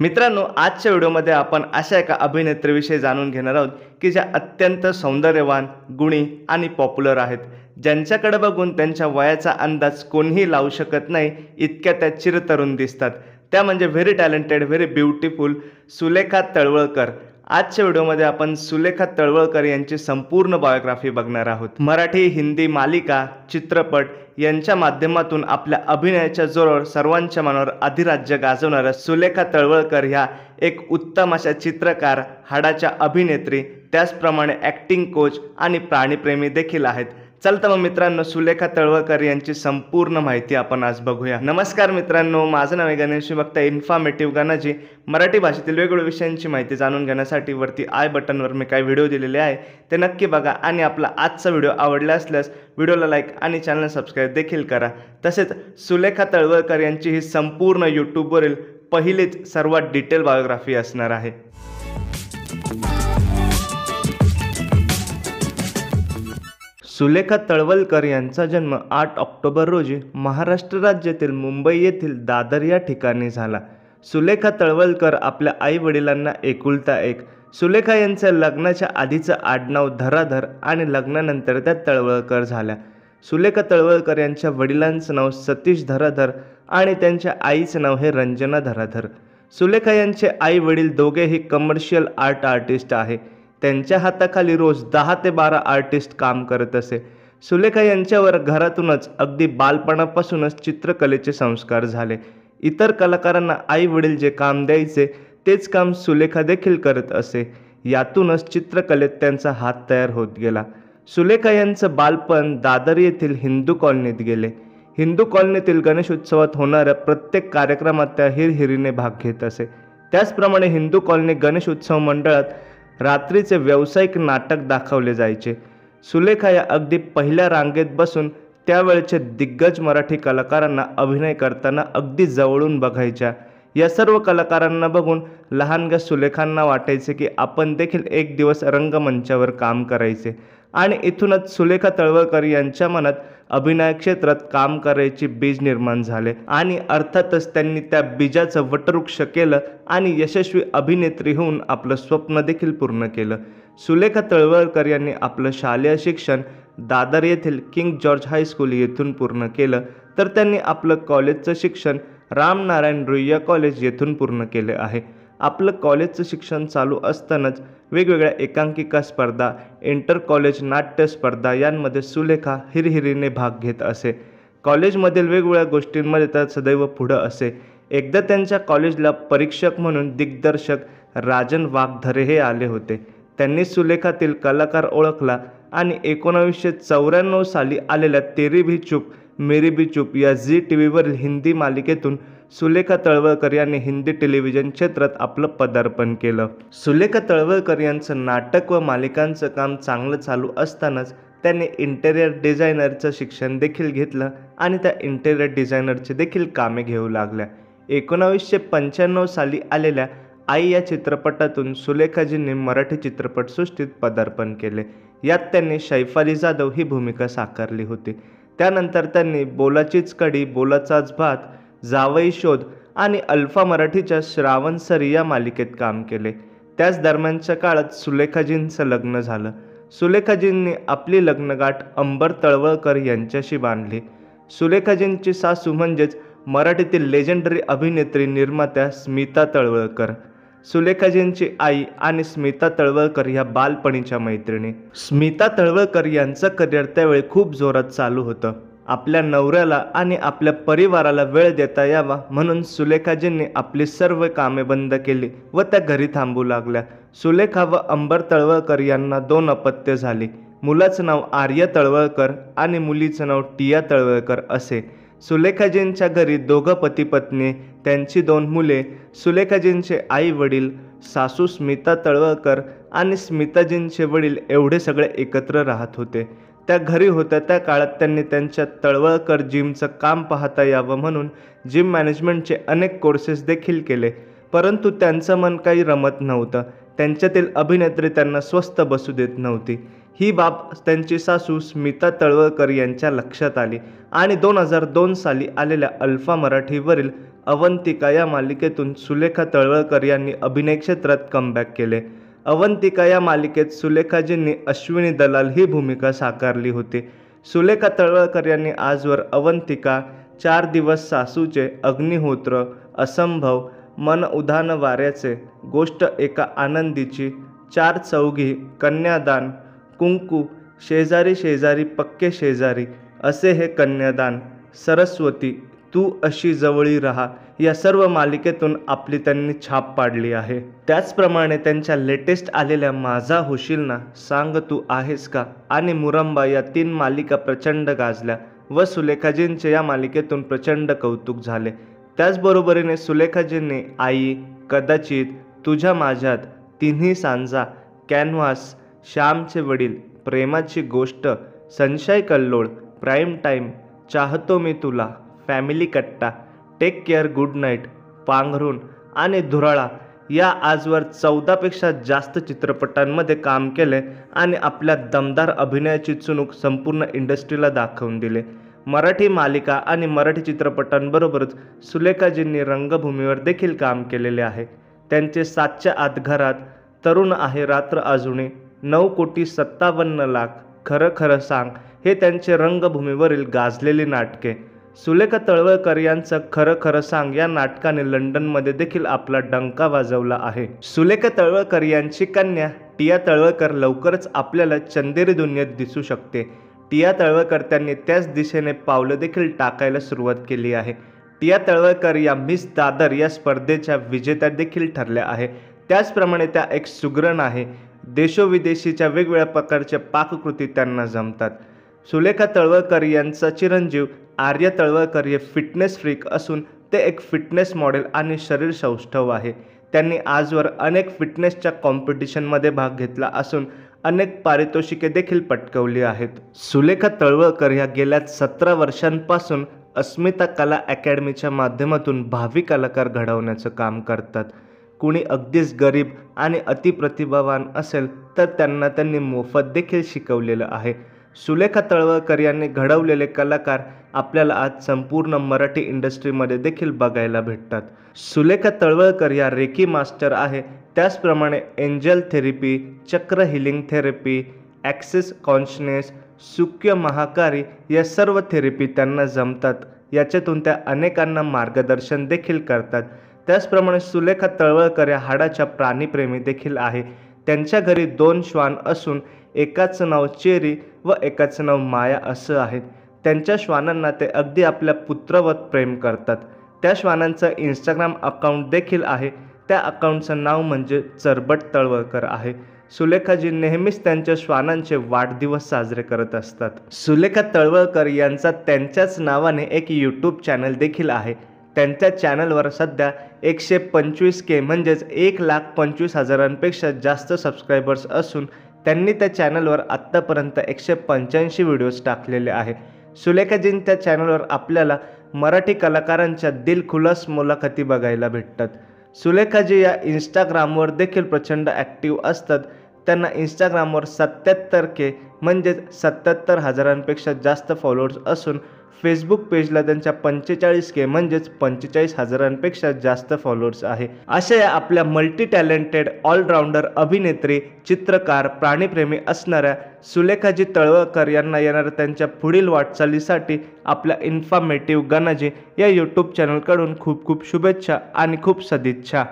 मित्रांनो आजच्या व्हिडिओमध्ये आपण अशा एका अभिनेत्रीविषयी जाणून घेणार आहोत की ज्या अत्यंत सौंदर्यवान गुणी आणि पॉप्युलर आहेत ज्यांच्याकडे बघून त्यांच्या वयाचा अंदाज कोणीही लावू शकत नाही इतक्या त्या चिरतरुण दिसतात त्या म्हणजे very talented very beautiful Sulekha Talwalkar आजच्या व्हिडिओमध्ये आपण सुलेखा तळवळकर यांची संपूर्ण बायोग्राफी बघणार आहोत मराठी हिंदी मालिका चित्रपट यांच्या माध्यमातून आपल्या अभिनयाच्या जोरावर सर्वांच्या मनावर अधिराज्य गाजवणाऱ्या सुलेखा तळवळकर ह्या एक उत्तम अशा चित्रकार हाडाच्या अभिनेत्री त्याचप्रमाणे ॲक्टिंग कोच आणि प्राणीप्रेमी देखील आहेत चल तर मग मित्रांनो सुलेखा तळवळकर यांची संपूर्ण माहिती आपण आज बघूया नमस्कार मित्रांनो माझं नाव आहे गणेश बघता इन्फॉर्मेटिव्ह गणाजी मराठी भाषेतील वेगवेगळ्या विषयांची माहिती जाणून घेण्यासाठी वरती आय बटनवर मी काही व्हिडिओ दिलेले आहे ते नक्की बघा आणि आपला आजचा व्हिडिओ आवडला असल्यास व्हिडिओला लाईक आणि चॅनल सबस्क्राईब देखील करा तसेच सुलेखा तळवळकर यांची ही संपूर्ण यूट्यूबवरील पहिलीच सर्वात डिटेल बायोग्राफी असणार आहे सुलेखा तळवलकर यांचा जन्म आठ ऑक्टोबर रोजी महाराष्ट्र राज्यातील मुंबई येथील दादर या ठिकाणी झाला सुलेखा तळवलकर आपल्या आईवडिलांना एकुलता एक सुलेखा यांचं लग्नाच्या आधीचं आडनाव धराधर आणि लग्नानंतर त्या तळवळकर झाल्या सुलेखा तळवळकर यांच्या वडिलांचं नाव सतीश धराधर आणि त्यांच्या आईचं नाव हे रंजना धराधर सुलेखा यांचे आई वडील दोघेही कमर्शियल आर्ट आर्टिस्ट आहे त्यांच्या हाताखाली रोज दहा ते बारा आर्टिस्ट काम करत असे सुलेखा यांच्यावर घरातूनच अगदी बालपणापासूनच चित्रकलेचे संस्कार झाले इतर कलाकारांना आई वडील जे काम द्यायचे तेच काम सुलेखा देखील करत असे यातूनच चित्रकलेत त्यांचा हात तयार होत गेला सुलेखा यांचं बालपण दादर येथील हिंदू कॉलनीत गेले हिंदू कॉलनीतील उत्सवात होणाऱ्या प्रत्येक कार्यक्रमात त्या हिरहिरीने भाग घेत असे त्याचप्रमाणे हिंदू कॉलनी गणेश उत्सव मंडळात रात्रीचे व्यावसायिक नाटक दाखवले जायचे सुलेखा या अगदी पहिल्या रांगेत बसून त्यावेळचे दिग्गज मराठी कलाकारांना अभिनय करताना अगदी जवळून बघायच्या या सर्व कलाकारांना बघून लहानग्या सुलेखांना वाटायचे की आपण देखील एक दिवस रंगमंचावर काम करायचे आणि इथूनच सुलेखा तळवळकर यांच्या मनात अभिनय क्षेत्रात काम करायचे बीज निर्माण झाले आणि अर्थातच त्यांनी त्या बीजाचं वटवृक्ष केलं आणि यशस्वी अभिनेत्री होऊन आपलं स्वप्न देखील पूर्ण केलं सुलेखा तळवळकर यांनी आपलं शालेय शिक्षण दादर येथील किंग जॉर्ज हायस्कूल येथून पूर्ण केलं तर त्यांनी आपलं कॉलेजचं शिक्षण रामनारायण रुईया कॉलेज येथून पूर्ण केले आहे आपलं कॉलेजचं शिक्षण चालू असतानाच वेगवेगळ्या एकांकिका स्पर्धा इंटर कॉलेज नाट्य स्पर्धा यांमध्ये सुलेखा हिरहिरीने भाग घेत असे कॉलेजमधील वेगवेगळ्या गोष्टींमध्ये त्या सदैव पुढं असे एकदा त्यांच्या कॉलेजला परीक्षक म्हणून दिग्दर्शक राजन वाघधरे हे आले होते त्यांनी सुलेखातील कलाकार ओळखला आणि एकोणावीसशे चौऱ्याण्णव साली आलेल्या तेरी भी चूप मेरी भी चुप या झी टी व्हीवरील हिंदी मालिकेतून सुलेखा तळवळकर यांनी हिंदी टेलिव्हिजन क्षेत्रात आपलं पदार्पण केलं सुलेखा तळवळकर यांचं नाटक व मालिकांचं काम चांगलं चालू असतानाच त्यांनी इंटेरियर डिझायनरचं शिक्षण देखील घेतलं आणि त्या इंटेरियर डिझायनरचे देखील कामे घेऊ लागल्या एकोणावीसशे पंच्याण्णव साली आलेल्या आई या चित्रपटातून सुलेखाजींनी मराठी चित्रपटसृष्टीत पदार्पण केले यात त्यांनी शैफाली जाधव ही भूमिका साकारली होती त्यानंतर त्यांनी बोलाचीच कडी बोलाचाच भात जावई शोध आणि अल्फा मराठीच्या श्रावण सरी या मालिकेत काम केले त्याच दरम्यानच्या काळात सुलेखाजींचं लग्न झालं सुलेखाजींनी आपली लग्नगाठ अंबर तळवळकर यांच्याशी बांधली सुलेखाजींची सासू म्हणजेच मराठीतील लेजेंडरी अभिनेत्री निर्मात्या स्मिता तळवळकर सुलेखाजींची आई आणि स्मिता तळवळकर ह्या बालपणीच्या मैत्रिणी स्मिता तळवळकर यांचं करिअर त्यावेळी खूप जोरात चालू होतं आपल्या नवऱ्याला आणि आपल्या परिवाराला वेळ देता यावा म्हणून सुलेखाजींनी आपली सर्व कामे बंद केली व त्या घरी थांबू लागल्या सुलेखा व अंबर तळवळकर यांना दोन अपत्य झाली मुलाचं नाव आर्य तळवळकर आणि मुलीचं नाव टिया तळवळकर असे सुलेखाजींच्या घरी दोघं पती पत्नी त्यांची दोन मुले सुलेखाजींचे आई वडील सासू स्मिता तळवळकर आणि स्मिताजींचे वडील एवढे सगळे एकत्र राहत होते त्या घरी होत्या त्या काळात त्यांनी त्यांच्या तळवळकर जिमचं काम पाहता यावं म्हणून जिम मॅनेजमेंटचे अनेक कोर्सेस देखील केले परंतु त्यांचं मन काही रमत नव्हतं त्यांच्यातील अभिनेत्री त्यांना स्वस्त बसू देत नव्हती ही बाब त्यांची सासू स्मिता तळवळकर यांच्या लक्षात आली आणि दोन हजार दोन साली आलेल्या अल्फा मराठीवरील अवंतिका या मालिकेतून सुलेखा तळवळकर यांनी अभिनय क्षेत्रात कमबॅक केले अवंतिका या मालिकेत सुलेखाजींनी अश्विनी दलाल ही भूमिका साकारली होती सुलेखा तळवळकर यांनी आजवर अवंतिका चार दिवस सासूचे अग्निहोत्र असंभव मन उधान वाऱ्याचे गोष्ट एका आनंदीची चार चौघी कन्यादान कुंकू शेजारी शेजारी पक्के शेजारी असे हे कन्यादान सरस्वती तू अशी जवळी राहा या सर्व मालिकेतून आपली त्यांनी छाप पाडली आहे त्याचप्रमाणे त्यांच्या लेटेस्ट आलेल्या माझा होशील ना सांग तू आहेस का आणि मुरंबा या तीन मालिका प्रचंड गाजल्या व सुलेखाजींचे या मालिकेतून प्रचंड कौतुक झाले त्याचबरोबरीने सुलेखाजींनी आई कदाचित तुझ्या माझ्यात तिन्ही सांजा कॅनव्हास श्यामचे वडील प्रेमाची गोष्ट संशय कल्लोळ प्राईम टाईम चाहतो मी तुला family Katta take care good night Panghrun आणि धुराळा या आजवर चौदापेक्षा जास्त चित्रपटांमध्ये काम केले आणि आपल्या दमदार अभिनयाची चुणूक संपूर्ण इंडस्ट्रीला दाखवून दिले मराठी मालिका आणि मराठी चित्रपटांबरोबरच सुलेखाजींनी रंगभूमीवर देखील काम केलेले आहे त्यांचे सातच्या आत घरात तरुण आहे रात्र अजूने नऊ कोटी सत्तावन्न लाख खरं खरं सांग हे त्यांचे रंगभूमीवरील गाजलेली नाटके सुलेखा तळवळकर यांचं खरं खरं सांग या नाटकाने लंडनमध्ये देखील आपला डंका वाजवला आहे सुलेखा तळवळकर यांची कन्या टिया तळवळकर लवकरच आपल्याला चंदेरी दुनियेत दिसू शकते टिया तळवळकर त्यांनी त्याच दिशेने पावलं देखील टाकायला सुरुवात केली आहे टिया तळवळकर या मिस दादर या स्पर्धेच्या विजेत्या देखील ठरल्या आहे त्याचप्रमाणे त्या एक सुग्रण आहे देशोविदेशीच्या वेगवेगळ्या प्रकारच्या पाककृती त्यांना जमतात सुलेखा तळवळकर यांचा चिरंजीव आर्य तळवळकर हे फिटनेस फ्रीक असून ते एक फिटनेस मॉडेल आणि शरीर सौष्ठव आहे त्यांनी आजवर अनेक फिटनेसच्या कॉम्पिटिशनमध्ये भाग घेतला असून अनेक पारितोषिके देखील पटकवली आहेत सुलेखा तळवळकर ह्या गेल्या सतरा वर्षांपासून अस्मिता कला अकॅडमीच्या माध्यमातून भावी कलाकार घडवण्याचं काम करतात कुणी अगदीच गरीब आणि अतिप्रतिभावान असेल तर त्यांना त्यांनी मोफत देखील शिकवलेलं आहे सुलेखा तळवळकर यांनी घडवलेले कलाकार आपल्याला आज संपूर्ण मराठी इंडस्ट्रीमध्ये देखील बघायला भेटतात सुलेखा तळवळकर या रेकी मास्टर आहे त्याचप्रमाणे angel therapy chakra healing therapy access consciousness सुक्य महाकारी या सर्व थेरपी त्यांना जमतात याच्यातून त्या अनेकांना मार्गदर्शन देखील करतात त्याचप्रमाणे सुलेखा तळवळकर या हाडाच्या प्राणीप्रेमी देखील आहे त्यांच्या घरी दोन श्वान असून एकाचं नाव चेरी व एकाचं नाव माया असं आहेत त्यांच्या श्वानांना ते अगदी आपल्या पुत्रवत प्रेम करतात त्या श्वानांचं इंस्टाग्राम अकाउंट देखील आहे त्या अकाउंटचं नाव म्हणजे चरबट तळवळकर आहे सुलेखाजी नेहमीच त्यांच्या श्वानांचे वाढदिवस साजरे करत असतात सुलेखा तळवळकर यांचा त्यांच्याच नावाने एक यूट्यूब चॅनल देखील आहे त्यांच्या चॅनलवर सध्या एकशे पंचवीस के म्हणजेच एक लाख पंचवीस हजारांपेक्षा जास्त सबस्क्रायबर्स असून त्यांनी त्या चॅनलवर आत्तापर्यंत एकशे पंच्याऐंशी व्हिडिओज टाकलेले आहे सुलेखाजीं त्या चॅनलवर आपल्याला मराठी कलाकारांच्या दिलखुलास मुलाखती बघायला भेटतात सुलेखाजी या इंस्टाग्रामवर देखील प्रचंड ॲक्टिव्ह असतात त्यांना इंस्टाग्रामवर सत्याहत्तर के म्हणजेच सत्याहत्तर हजारांपेक्षा जास्त फॉलोअर्स असून फेसबुक पेजला त्यांच्या पंचेचाळीस के म्हणजेच पंचेचाळीस हजारांपेक्षा जास्त फॉलोअर्स आहे अशा या आपल्या मल्टी टॅलेंटेड ऑलराऊंडर अभिनेत्री चित्रकार प्राणीप्रेमी असणाऱ्या सुलेखाजी तळवळकर यांना येणाऱ्या त्यांच्या पुढील वाटचालीसाठी आपल्या इन्फॉर्मेटिव्ह गणाजी या यूट्यूब चॅनलकडून खूप खूप शुभेच्छा आणि खूप सदिच्छा